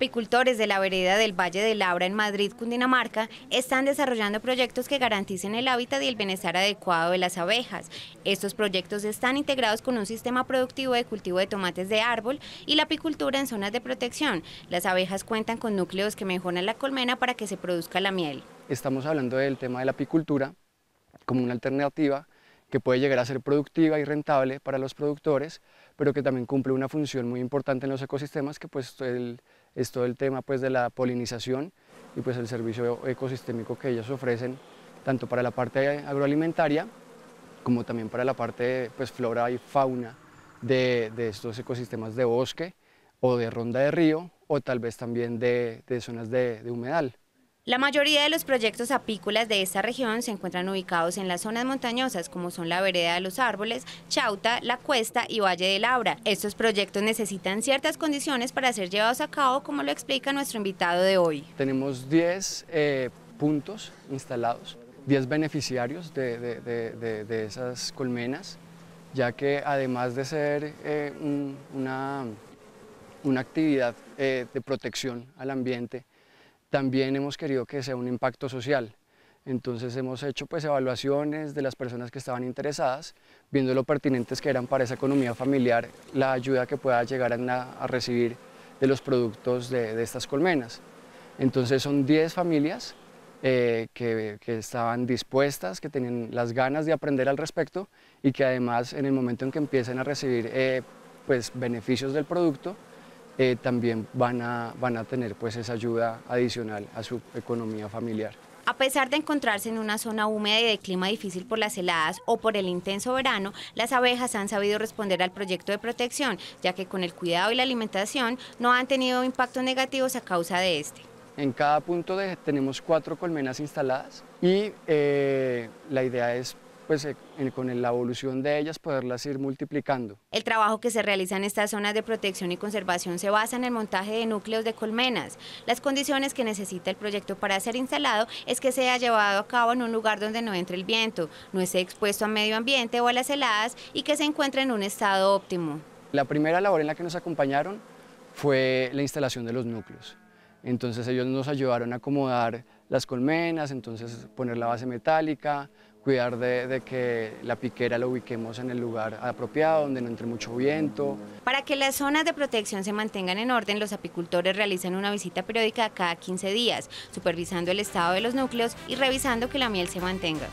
apicultores de la vereda del Valle de Labra en Madrid, Cundinamarca, están desarrollando proyectos que garanticen el hábitat y el bienestar adecuado de las abejas. Estos proyectos están integrados con un sistema productivo de cultivo de tomates de árbol y la apicultura en zonas de protección. Las abejas cuentan con núcleos que mejoran la colmena para que se produzca la miel. Estamos hablando del tema de la apicultura como una alternativa que puede llegar a ser productiva y rentable para los productores, pero que también cumple una función muy importante en los ecosistemas, que pues el, es todo el tema pues, de la polinización y pues, el servicio ecosistémico que ellos ofrecen, tanto para la parte agroalimentaria como también para la parte pues, flora y fauna de, estos ecosistemas de bosque o de ronda de río o tal vez también de, zonas de humedal. La mayoría de los proyectos apícolas de esta región se encuentran ubicados en las zonas montañosas como son la Vereda de los Árboles, Chauta, La Cuesta y Valle del Laura. Estos proyectos necesitan ciertas condiciones para ser llevados a cabo como lo explica nuestro invitado de hoy. Tenemos 10 eh, puntos instalados, 10 beneficiarios de, esas colmenas, ya que además de ser eh, una, actividad eh, de protección al ambiente, también hemos querido que sea un impacto social. Entonces hemos hecho pues evaluaciones de las personas que estaban interesadas, viendo lo pertinentes que eran para esa economía familiar la ayuda que pueda llegar a, recibir de los productos de, estas colmenas. Entonces son 10 familias eh, que, que, estaban dispuestas, que tenían las ganas de aprender al respecto y que además en el momento en que empiecen a recibir eh, pues, beneficios del producto, eh, también van a, van a tener pues esa ayuda adicional a su economía familiar. A pesar de encontrarse en una zona húmeda y de clima difícil por las heladas o por el intenso verano, las abejas han sabido responder al proyecto de protección, ya que con el cuidado y la alimentación no han tenido impactos negativos a causa de este. En cada punto de, tenemos cuatro colmenas instaladas y eh, la idea es pues eh, con la evolución de ellas poderlas ir multiplicando. El trabajo que se realiza en estas zonas de protección y conservación se basa en el montaje de núcleos de colmenas. Las condiciones que necesita el proyecto para ser instalado es que sea llevado a cabo en un lugar donde no entre el viento, no esté expuesto a medio ambiente o a las heladas y que se encuentre en un estado óptimo. La primera labor en la que nos acompañaron fue la instalación de los núcleos. Entonces ellos nos ayudaron a acomodar las colmenas, entonces poner la base metálica, cuidar de, que la piquera la ubiquemos en el lugar apropiado, donde no entre mucho viento. Para que las zonas de protección se mantengan en orden, los apicultores realizan una visita periódica cada 15 días, supervisando el estado de los núcleos y revisando que la miel se mantenga.